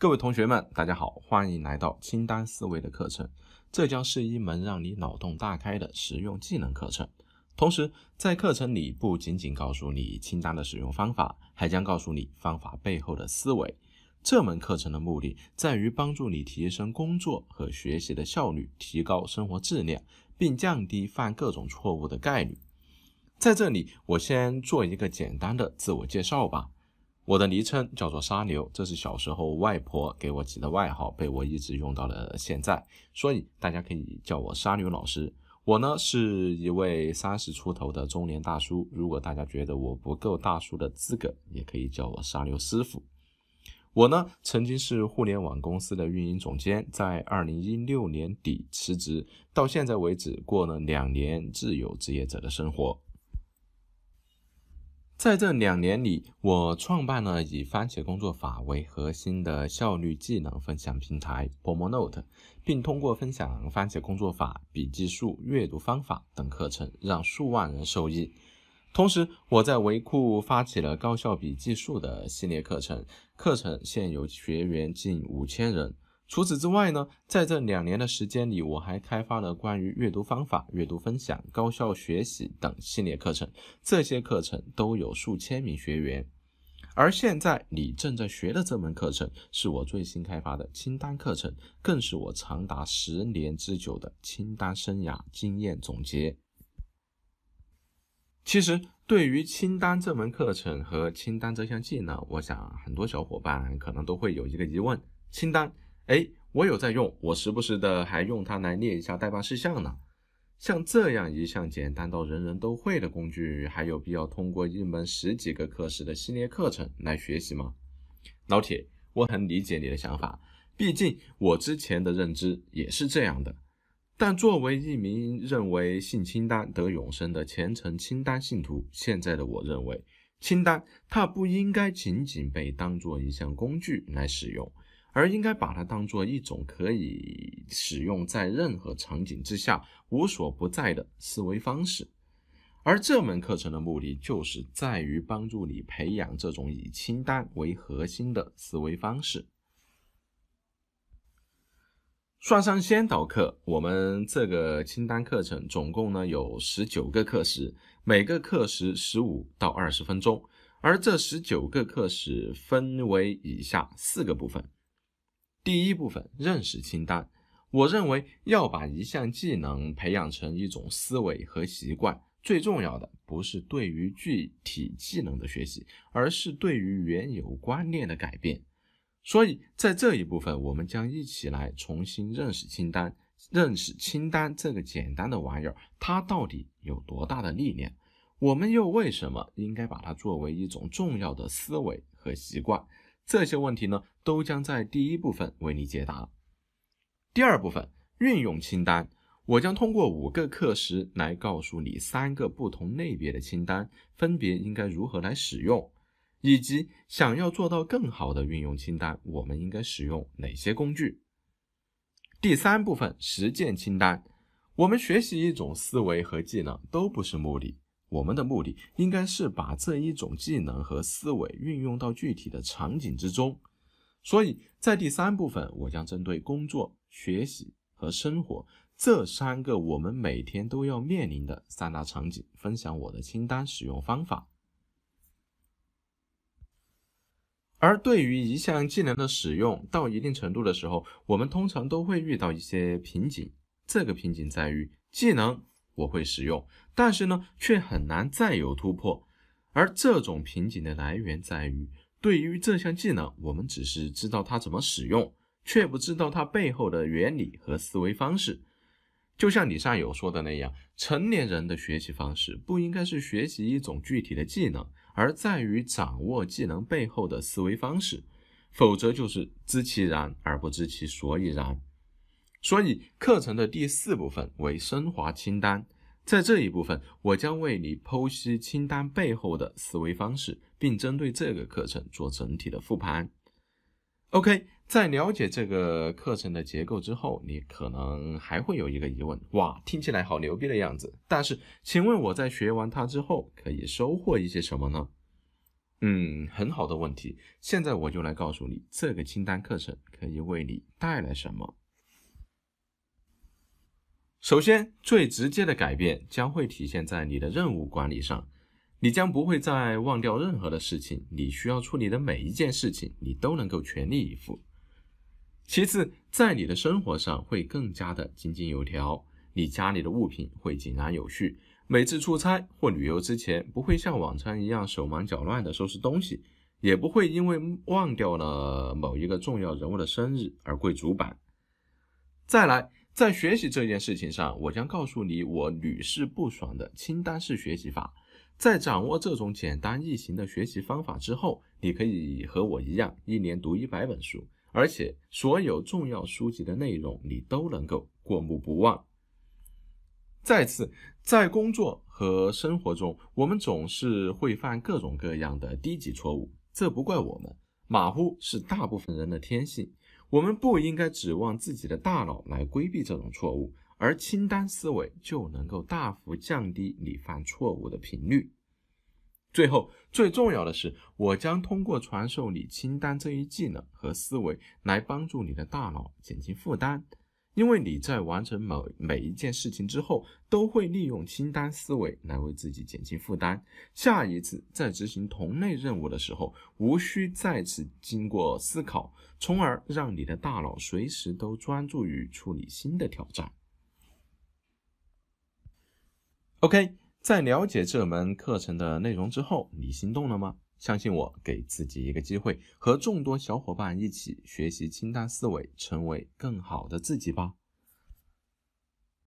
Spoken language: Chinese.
各位同学们，大家好，欢迎来到清单思维的课程。这将是一门让你脑洞大开的实用技能课程。同时，在课程里不仅仅告诉你清单的使用方法，还将告诉你方法背后的思维。这门课程的目的在于帮助你提升工作和学习的效率，提高生活质量，并降低犯各种错误的概率。在这里，我先做一个简单的自我介绍吧。我的昵称叫做“沙牛”，这是小时候外婆给我起的外号，被我一直用到了现在，所以大家可以叫我“沙牛老师”。我呢是一位三十出头的中年大叔，如果大家觉得我不够大叔的资格，也可以叫我“沙牛师傅”。我呢曾经是互联网公司的运营总监，在二零一六年底辞职，到现在为止过了两年自由职业者的生活。在这两年里，我创办了以番茄工作法为核心的效率技能分享平台 PomodNote，并通过分享番茄工作法、笔记术、阅读方法等课程，让数万人受益。同时，我在维库发起了高效笔记术的系列课程，课程现有学员近五千人。除此之外呢，在这两年的时间里，我还开发了关于阅读方法、阅读分享、高效学习等系列课程，这些课程都有数千名学员。而现在你正在学的这门课程是我最新开发的清单课程，更是我长达十年之久的清单生涯经验总结。其实，对于清单这门课程和清单这项技能，我想很多小伙伴可能都会有一个疑问：清单。哎，我有在用，我时不时的还用它来列一下代办事项呢。像这样一项简单到人人都会的工具，还有必要通过一门十几个课时的系列课程来学习吗？老铁，我很理解你的想法，毕竟我之前的认知也是这样的。但作为一名认为信清单得永生的虔诚清单信徒，现在的我认为，清单它不应该仅仅被当做一项工具来使用。而应该把它当做一种可以使用在任何场景之下无所不在的思维方式。而这门课程的目的就是在于帮助你培养这种以清单为核心的思维方式。算上先导课，我们这个清单课程总共呢有十九个课时，每个课时十五到二十分钟。而这十九个课时分为以下四个部分。第一部分认识清单，我认为要把一项技能培养成一种思维和习惯，最重要的不是对于具体技能的学习，而是对于原有观念的改变。所以在这一部分，我们将一起来重新认识清单。认识清单这个简单的玩意儿，它到底有多大的力量？我们又为什么应该把它作为一种重要的思维和习惯？这些问题呢，都将在第一部分为你解答。第二部分运用清单，我将通过五个课时来告诉你三个不同类别的清单分别应该如何来使用，以及想要做到更好的运用清单，我们应该使用哪些工具。第三部分实践清单，我们学习一种思维和技能都不是目的。我们的目的应该是把这一种技能和思维运用到具体的场景之中，所以在第三部分，我将针对工作、学习和生活这三个我们每天都要面临的三大场景，分享我的清单使用方法。而对于一项技能的使用到一定程度的时候，我们通常都会遇到一些瓶颈，这个瓶颈在于技能。我会使用，但是呢，却很难再有突破。而这种瓶颈的来源在于，对于这项技能，我们只是知道它怎么使用，却不知道它背后的原理和思维方式。就像李善友说的那样，成年人的学习方式不应该是学习一种具体的技能，而在于掌握技能背后的思维方式，否则就是知其然而不知其所以然。所以，课程的第四部分为升华清单。在这一部分，我将为你剖析清单背后的思维方式，并针对这个课程做整体的复盘。OK，在了解这个课程的结构之后，你可能还会有一个疑问：哇，听起来好牛逼的样子！但是，请问我在学完它之后可以收获一些什么呢？嗯，很好的问题。现在我就来告诉你，这个清单课程可以为你带来什么。首先，最直接的改变将会体现在你的任务管理上，你将不会再忘掉任何的事情，你需要处理的每一件事情，你都能够全力以赴。其次，在你的生活上会更加的井井有条，你家里的物品会井然有序，每次出差或旅游之前，不会像往常一样手忙脚乱的收拾东西，也不会因为忘掉了某一个重要人物的生日而跪主板。再来。在学习这件事情上，我将告诉你我屡试不爽的清单式学习法。在掌握这种简单易行的学习方法之后，你可以和我一样，一年读一百本书，而且所有重要书籍的内容你都能够过目不忘。再次，在工作和生活中，我们总是会犯各种各样的低级错误，这不怪我们，马虎是大部分人的天性。我们不应该指望自己的大脑来规避这种错误，而清单思维就能够大幅降低你犯错误的频率。最后，最重要的是，我将通过传授你清单这一技能和思维，来帮助你的大脑减轻负担。因为你在完成每每一件事情之后，都会利用清单思维来为自己减轻负担。下一次在执行同类任务的时候，无需再次经过思考，从而让你的大脑随时都专注于处理新的挑战。OK，在了解这门课程的内容之后，你心动了吗？相信我，给自己一个机会，和众多小伙伴一起学习清单思维，成为更好的自己吧。